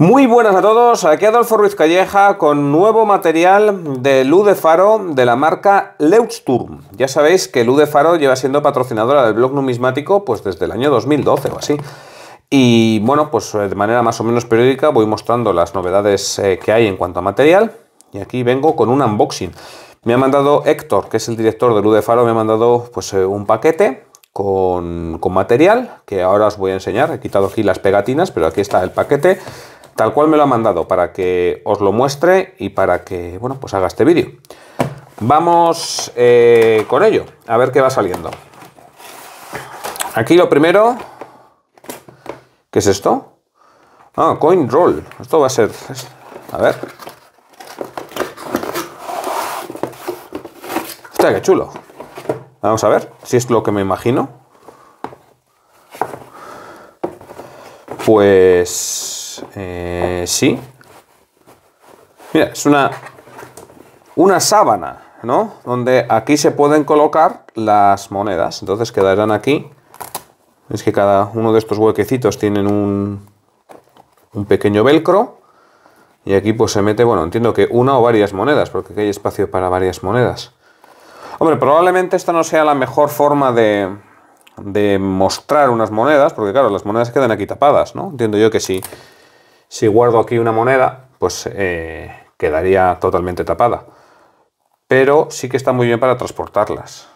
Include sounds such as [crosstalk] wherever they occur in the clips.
Muy buenas a todos, aquí Adolfo Ruiz Calleja con nuevo material de luz de faro de la marca Leuchtturm. Ya sabéis que luz de faro lleva siendo patrocinadora del blog numismático pues desde el año 2012 o así. Y bueno, pues eh, de manera más o menos periódica voy mostrando las novedades eh, que hay en cuanto a material. Y aquí vengo con un unboxing. Me ha mandado Héctor, que es el director de luz de faro, me ha mandado pues eh, un paquete con, con material que ahora os voy a enseñar. He quitado aquí las pegatinas, pero aquí está el paquete tal cual me lo ha mandado para que os lo muestre y para que, bueno, pues haga este vídeo. Vamos eh, con ello, a ver qué va saliendo. Aquí lo primero, ¿qué es esto? Ah, coin roll. Esto va a ser, a ver. está qué chulo. Vamos a ver si es lo que me imagino. Pues eh, sí. Mira, es una, una sábana, ¿no? Donde aquí se pueden colocar las monedas. Entonces quedarán aquí. Es que cada uno de estos huequecitos tienen un, un pequeño velcro. Y aquí pues se mete, bueno, entiendo que una o varias monedas, porque aquí hay espacio para varias monedas. Hombre, probablemente esta no sea la mejor forma de, de mostrar unas monedas, porque claro, las monedas quedan aquí tapadas, ¿no? Entiendo yo que sí. Si guardo aquí una moneda, pues eh, quedaría totalmente tapada. Pero sí que está muy bien para transportarlas.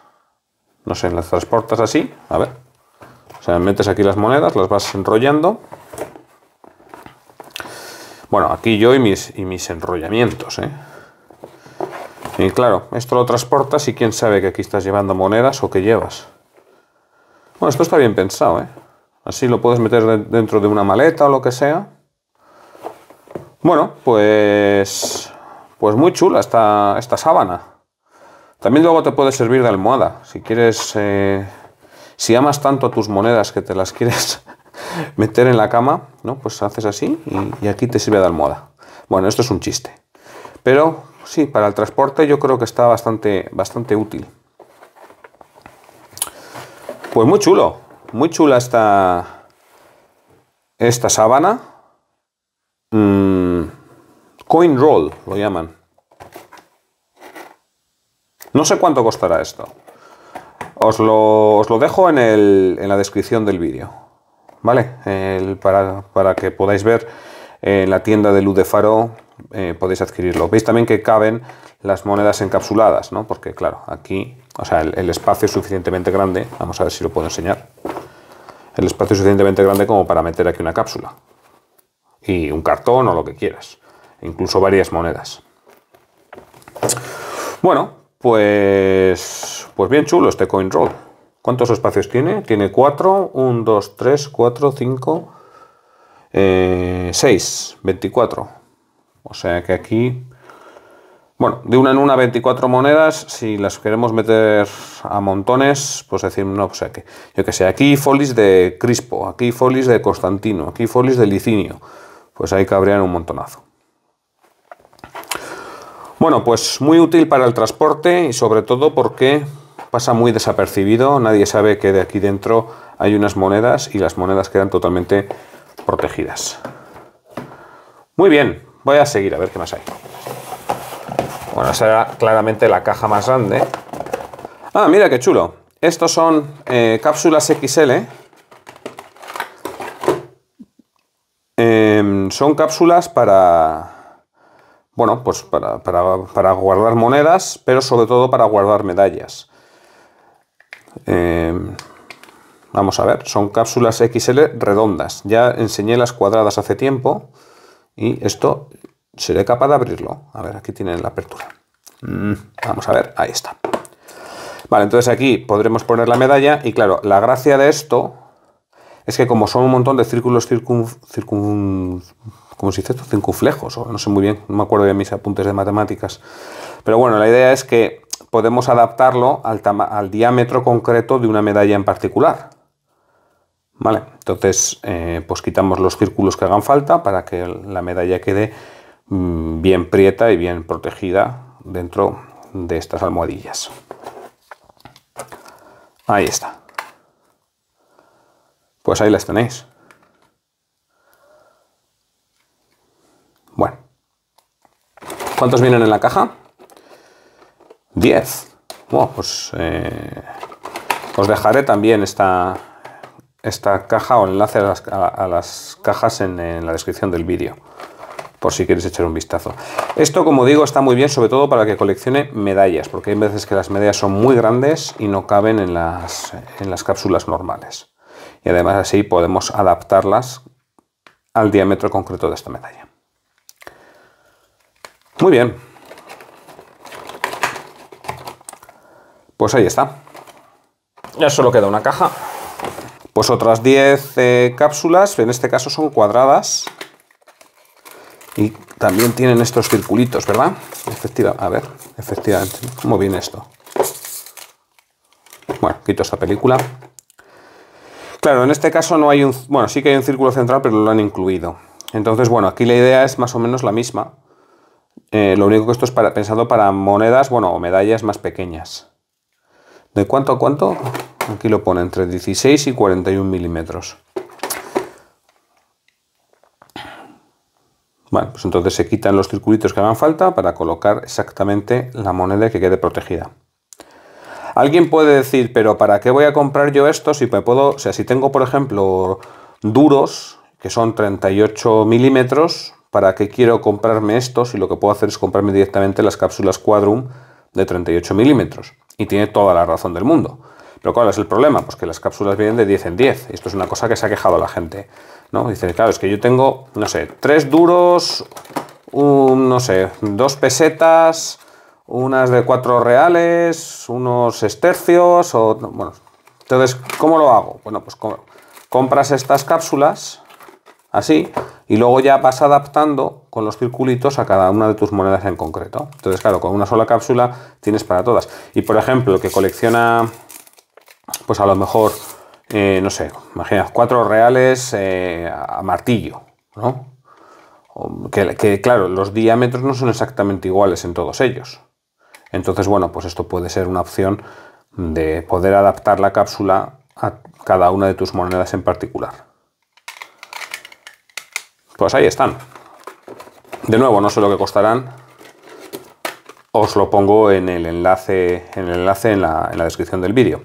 No sé, las transportas así, a ver. O sea, metes aquí las monedas, las vas enrollando. Bueno, aquí yo y mis, y mis enrollamientos, ¿eh? Y claro, esto lo transportas y quién sabe que aquí estás llevando monedas o qué llevas. Bueno, esto está bien pensado, ¿eh? Así lo puedes meter dentro de una maleta o lo que sea. Bueno, pues, pues muy chula esta, esta sábana. También luego te puede servir de almohada. Si quieres, eh, si amas tanto a tus monedas que te las quieres [laughs] meter en la cama, ¿no? Pues haces así y, aquí te sirve de almohada. Bueno, esto es un chiste. Pero sí, para el transporte yo creo que está bastante, bastante útil. Pues muy chulo, muy chula esta, esta sábana. Mmm... Coin roll, lo llaman. No sé cuánto costará esto. Os lo, dejo en, la descripción del vídeo. ¿Vale? para, que podáis ver en eh, la tienda de Luz de Faro eh, podéis adquirirlo. Veis también que caben las monedas encapsuladas, ¿no? Porque claro, aquí, o sea, el, el espacio es suficientemente grande. Vamos a ver si lo puedo enseñar. El espacio es suficientemente grande como para meter aquí una cápsula. Y un cartón o lo que quieras incluso varias monedas. Bueno, pues, pues bien chulo este coin roll. ¿Cuántos espacios tiene? Tiene 4, 1, 2, 3, 4, 5, 6, 24. O sea que aquí, bueno, de una en una 24 monedas, si las queremos meter a montones, pues decir, no, sea pues que, yo que sé, aquí follis de Crispo, aquí folies de Constantino, aquí follis de Licinio, pues ahí cabrían un montonazo. Bueno, pues muy útil para el transporte y sobre todo porque pasa muy desapercibido, nadie sabe que de aquí dentro hay unas monedas y las monedas quedan totalmente protegidas. Muy bien, voy a seguir a ver qué más hay. Bueno, será claramente la caja más grande. Ah, mira qué chulo. Estos son eh, cápsulas XL. Em, son cápsulas para bueno, pues para, guardar monedas, pero sobre todo para guardar medallas. Eh, vamos a ver, son cápsulas XL redondas. Ya enseñé las cuadradas hace tiempo y esto seré capaz de abrirlo. A ver, aquí tienen la apertura. Mm, vamos a ver, ahí está. Vale, entonces aquí podremos poner la medalla y claro, la gracia de esto es que como son un montón de círculos circun, como si dice esto, cincuflejos, o no sé muy bien, no me acuerdo de mis apuntes de matemáticas. Pero bueno, la idea es que podemos adaptarlo al, diámetro concreto de una medalla en particular. ¿Vale? Entonces, eh, pues quitamos los círculos que hagan falta para que la medalla quede mm, bien prieta y bien protegida dentro de estas almohadillas. Ahí está. Pues ahí las tenéis. ¿Cuántos vienen en la caja? 10. pues eh, os dejaré también esta, esta caja o enlace a las, cajas en, la descripción del vídeo, por si queréis echar un vistazo. Esto, como digo, está muy bien, sobre todo para que coleccione medallas, porque hay veces que las medallas son muy grandes y no caben en las, en las cápsulas normales. Y además así podemos adaptarlas al diámetro concreto de esta medalla. Muy bien. Pues ahí está. Ya solo queda una caja. Pues otras 10 eh, cápsulas, en este caso son cuadradas. Y también tienen estos circulitos, ¿verdad? Efectiva, a ver, efectivamente. ¿Cómo viene esto? Bueno, quito esta película. Claro, en este caso no hay un... Bueno, sí que hay un círculo central, pero lo han incluido. Entonces, bueno, aquí la idea es más o menos la misma. Eh, lo único que esto es pensado para monedas, bueno, o medallas más pequeñas. ¿De cuánto a cuánto? Aquí lo pone, entre 16 y 41 milímetros. Bueno, pues entonces se quitan los circulitos que hagan falta para colocar exactamente la moneda que quede protegida. Alguien puede decir, pero ¿para qué voy a comprar yo esto si me puedo, o sea, si tengo, por ejemplo, duros que son 38 milímetros, ¿Para qué quiero comprarme estos? Y lo que puedo hacer es comprarme directamente las cápsulas Quadrum de 38 milímetros. Y tiene toda la razón del mundo. Pero ¿cuál es el problema? Pues que las cápsulas vienen de 10 en 10. Esto es una cosa que se ha quejado la gente. ¿no? Dicen, claro, es que yo tengo, no sé, tres duros, un, no sé, dos pesetas, unas de cuatro reales, unos estercios, o... Bueno, entonces, ¿cómo lo hago? Bueno, pues compras estas cápsulas así, y luego ya vas adaptando con los circulitos a cada una de tus monedas en concreto. Entonces, claro, con una sola cápsula tienes para todas. Y por ejemplo, que colecciona, pues a lo mejor, eh, no sé, imagina, cuatro reales eh, a martillo, ¿no? que, claro, los diámetros no son exactamente iguales en todos ellos. Entonces, bueno, pues esto puede ser una opción de poder adaptar la cápsula a cada una de tus monedas en particular. Pues ahí están. De nuevo, no sé lo que costarán. Os lo pongo en el enlace en, el enlace en, la, descripción del vídeo.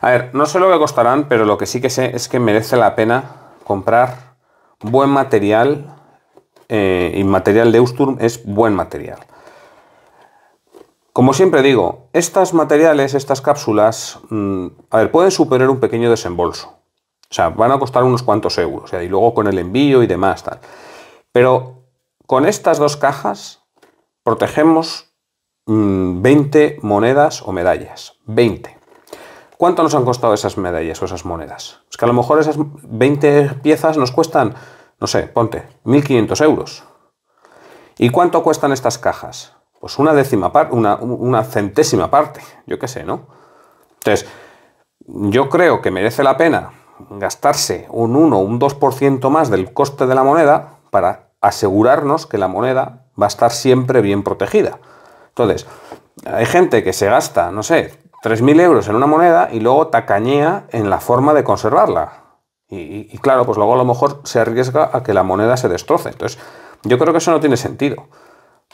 A ver, no sé lo que costarán, pero lo que sí que sé es que merece la pena comprar buen material. Eh, y material de Usturm es buen material. Como siempre digo, estas materiales, estas cápsulas, mm, a ver, pueden superar un pequeño desembolso. O sea, van a costar unos cuantos euros, y luego con el envío y demás, tal. Pero con estas dos cajas protegemos 20 mm, monedas o medallas. 20. ¿Cuánto nos han costado esas medallas o esas monedas? Es que a lo mejor esas 20 piezas nos cuestan, no sé, ponte, 1.500 euros. ¿Y cuánto cuestan estas cajas? Pues una décima parte, una centésima parte, yo qué sé, ¿no? Entonces, yo creo que merece la pena gastarse un 1 o un 2% más del coste de la moneda para asegurarnos que la moneda va a estar siempre bien protegida. Entonces, hay gente que se gasta, no sé, 3.000 euros en una moneda y luego tacañea en la forma de conservarla. Y, claro, pues luego a lo mejor se arriesga a que la moneda se destroce. Entonces, yo creo que eso no tiene sentido.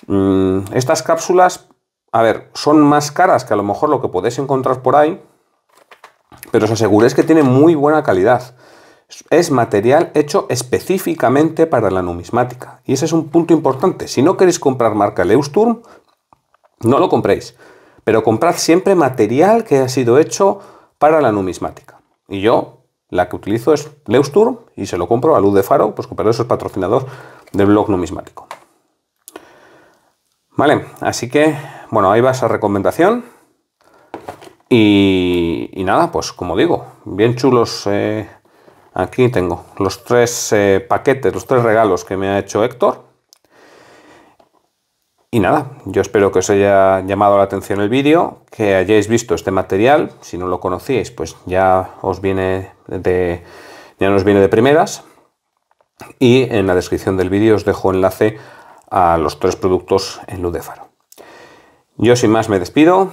Mm, estas cápsulas, a ver, son más caras que a lo mejor lo que podéis encontrar por ahí, pero os aseguro es que tiene muy buena calidad. Es material hecho específicamente para la numismática. Y ese es un punto importante. Si no queréis comprar marca Leusturm, no lo compréis. Pero comprad siempre material que ha sido hecho para la numismática. Y yo la que utilizo es Leusturm y se lo compro a Luz de Faro, pues comprar eso es patrocinador del blog numismático. Vale, así que, bueno, ahí va esa recomendación. Y, nada, pues como digo, bien chulos. Eh, aquí tengo los tres eh, paquetes, los tres regalos que me ha hecho Héctor. Y nada, yo espero que os haya llamado la atención el vídeo, que hayáis visto este material. Si no lo conocíais, pues ya os viene de, ya nos viene de primeras. Y en la descripción del vídeo os dejo enlace a los tres productos en luz de faro. Yo sin más me despido.